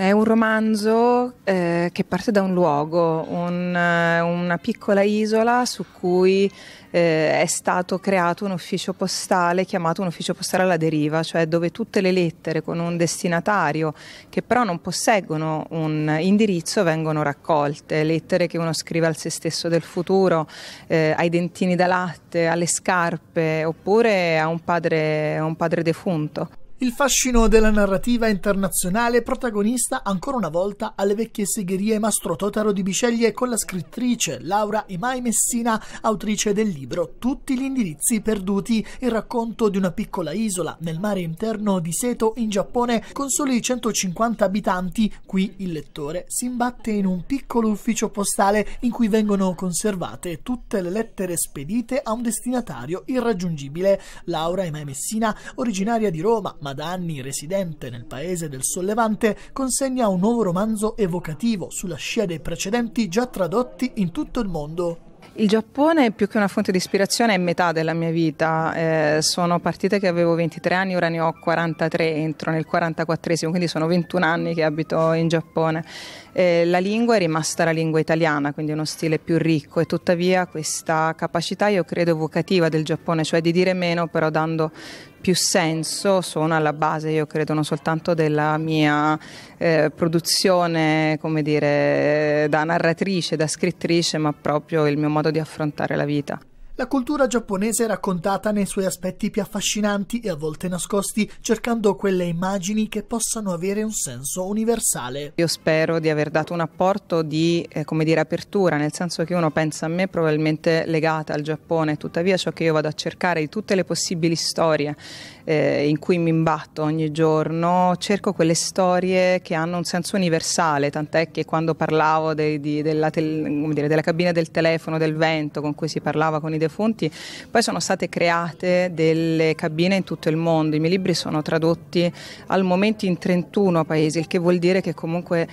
è un romanzo eh, che parte da un luogo, un, eh, una piccola isola su cui eh, è stato creato un ufficio postale chiamato un ufficio postale alla deriva, cioè dove tutte le lettere con un destinatario che però non posseggono un indirizzo vengono raccolte, lettere che uno scrive al se stesso del futuro, eh, ai dentini da latte, alle scarpe oppure a un padre, a un padre defunto. Il fascino della narrativa internazionale protagonista ancora una volta alle vecchie segherie Mastro Totaro di Biceglie con la scrittrice Laura Imai Messina, autrice del libro Tutti gli indirizzi perduti, il racconto di una piccola isola nel mare interno di Seto in Giappone con soli 150 abitanti. Qui il lettore si imbatte in un piccolo ufficio postale in cui vengono conservate tutte le lettere spedite a un destinatario irraggiungibile. Laura Imai Messina, originaria di Roma, ma ma da anni residente nel paese del sollevante, consegna un nuovo romanzo evocativo sulla scia dei precedenti già tradotti in tutto il mondo. Il Giappone più che una fonte di ispirazione è metà della mia vita, eh, sono partita che avevo 23 anni, ora ne ho 43, entro nel 44esimo, quindi sono 21 anni che abito in Giappone. Eh, la lingua è rimasta la lingua italiana, quindi uno stile più ricco e tuttavia questa capacità io credo evocativa del Giappone, cioè di dire meno però dando più senso sono alla base, io credo, non soltanto della mia eh, produzione, come dire, da narratrice, da scrittrice, ma proprio il mio modo di affrontare la vita. La cultura giapponese è raccontata nei suoi aspetti più affascinanti e a volte nascosti, cercando quelle immagini che possano avere un senso universale. Io spero di aver dato un apporto di, eh, come dire, apertura, nel senso che uno pensa a me probabilmente legata al Giappone, tuttavia ciò che io vado a cercare di tutte le possibili storie eh, in cui mi imbatto ogni giorno, cerco quelle storie che hanno un senso universale, tant'è che quando parlavo dei, di, della, tel, dire, della cabina del telefono, del vento con cui si parlava con i delle fonti, poi sono state create delle cabine in tutto il mondo, i miei libri sono tradotti al momento in 31 paesi, il che vuol dire che comunque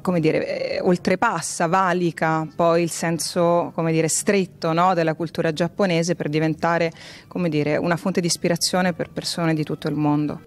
come dire, eh, oltrepassa, valica poi il senso come dire, stretto no, della cultura giapponese per diventare come dire, una fonte di ispirazione per persone di tutto il mondo.